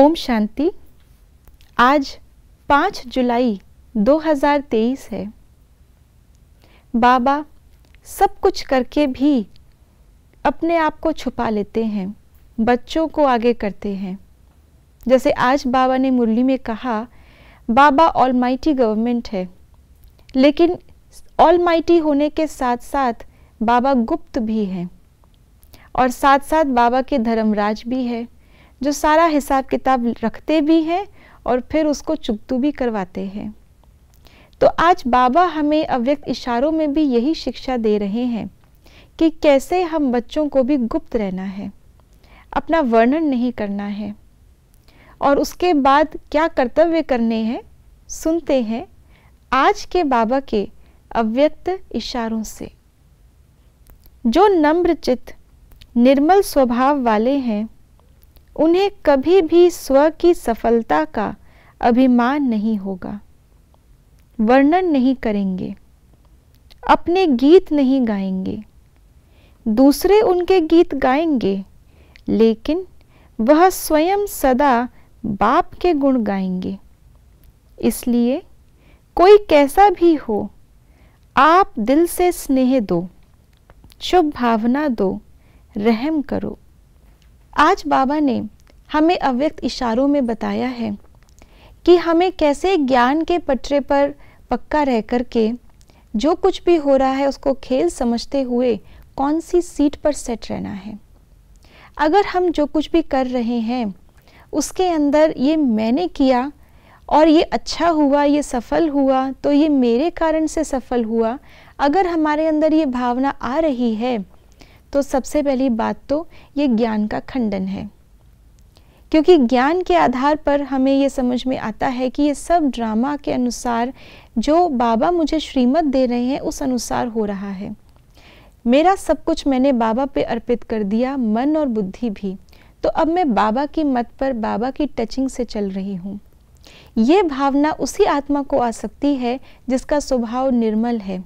ओम शांति आज 5 जुलाई 2023 है बाबा सब कुछ करके भी अपने आप को छुपा लेते हैं बच्चों को आगे करते हैं जैसे आज बाबा ने मुरली में कहा बाबा ऑल गवर्नमेंट है लेकिन ऑल होने के साथ साथ बाबा गुप्त भी हैं और साथ साथ बाबा के धर्मराज भी है जो सारा हिसाब किताब रखते भी हैं और फिर उसको चुगतू भी करवाते हैं तो आज बाबा हमें अव्यक्त इशारों में भी यही शिक्षा दे रहे हैं कि कैसे हम बच्चों को भी गुप्त रहना है अपना वर्णन नहीं करना है और उसके बाद क्या कर्तव्य करने हैं सुनते हैं आज के बाबा के अव्यक्त इशारों से जो नम्र चित्त निर्मल स्वभाव वाले हैं उन्हें कभी भी स्व की सफलता का अभिमान नहीं होगा वर्णन नहीं करेंगे अपने गीत नहीं गाएंगे दूसरे उनके गीत गाएंगे लेकिन वह स्वयं सदा बाप के गुण गाएंगे इसलिए कोई कैसा भी हो आप दिल से स्नेह दो शुभ भावना दो रहम करो आज बाबा ने हमें अव्यक्त इशारों में बताया है कि हमें कैसे ज्ञान के पटरे पर पक्का रह कर के जो कुछ भी हो रहा है उसको खेल समझते हुए कौन सी सीट पर सेट रहना है अगर हम जो कुछ भी कर रहे हैं उसके अंदर ये मैंने किया और ये अच्छा हुआ ये सफल हुआ तो ये मेरे कारण से सफल हुआ अगर हमारे अंदर ये भावना आ रही है तो सबसे पहली बात तो ये ज्ञान का खंडन है क्योंकि ज्ञान के आधार पर हमें ये समझ में आता है कि ये सब ड्रामा के अनुसार जो बाबा मुझे श्रीमत दे रहे हैं उस अनुसार हो रहा है मेरा सब कुछ मैंने बाबा पे अर्पित कर दिया मन और बुद्धि भी तो अब मैं बाबा की मत पर बाबा की टचिंग से चल रही हूँ ये भावना उसी आत्मा को आ सकती है जिसका स्वभाव निर्मल है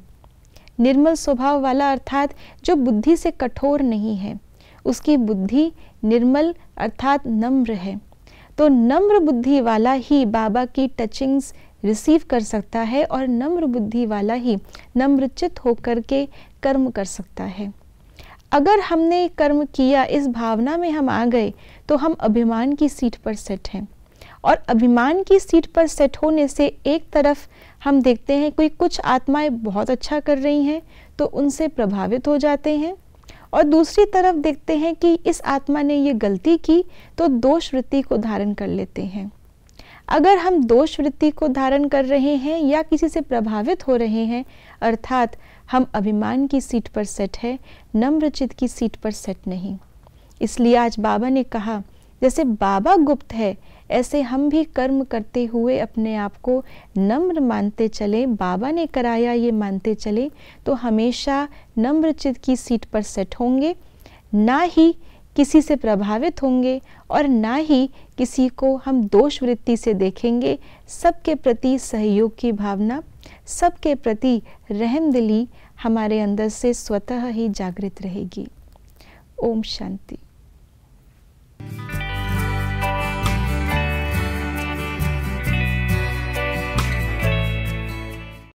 निर्मल स्वभाव वाला अर्थात जो बुद्धि से कठोर नहीं है उसकी बुद्धि निर्मल अर्थात नम्र है तो नम्र बुद्धि वाला ही बाबा की टचिंग्स रिसीव कर सकता है और नम्र बुद्धि वाला ही नम्रचित होकर के कर्म कर सकता है अगर हमने कर्म किया इस भावना में हम आ गए तो हम अभिमान की सीट पर सेट हैं और अभिमान की सीट पर सेट होने से एक तरफ हम देखते हैं कोई कुछ आत्माएं बहुत अच्छा कर रही हैं तो उनसे प्रभावित हो जाते हैं और दूसरी तरफ देखते हैं कि इस आत्मा ने ये गलती की तो दोष वृत्ति को धारण कर लेते हैं अगर हम दोष वृत्ति को धारण कर रहे हैं या किसी से प्रभावित हो रहे हैं अर्थात हम अभिमान की सीट पर सेट है नम्रचित की सीट पर सेट नहीं इसलिए आज बाबा ने कहा जैसे बाबा गुप्त है ऐसे हम भी कर्म करते हुए अपने आप को नम्र मानते चले बाबा ने कराया ये मानते चले तो हमेशा नम्र चित की सीट पर सेट होंगे ना ही किसी से प्रभावित होंगे और ना ही किसी को हम दोष वृत्ति से देखेंगे सबके प्रति सहयोग की भावना सबके प्रति रहम दिली हमारे अंदर से स्वतः ही जागृत रहेगी ओम शांति